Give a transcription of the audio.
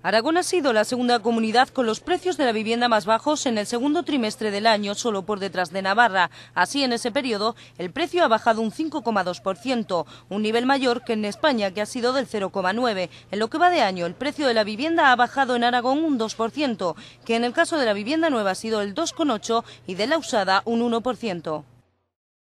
Aragón ha sido la segunda comunidad con los precios de la vivienda más bajos en el segundo trimestre del año, solo por detrás de Navarra. Así, en ese periodo, el precio ha bajado un 5,2%, un nivel mayor que en España, que ha sido del 0,9%. En lo que va de año, el precio de la vivienda ha bajado en Aragón un 2%, que en el caso de la vivienda nueva ha sido el 2,8% y de la usada un 1%.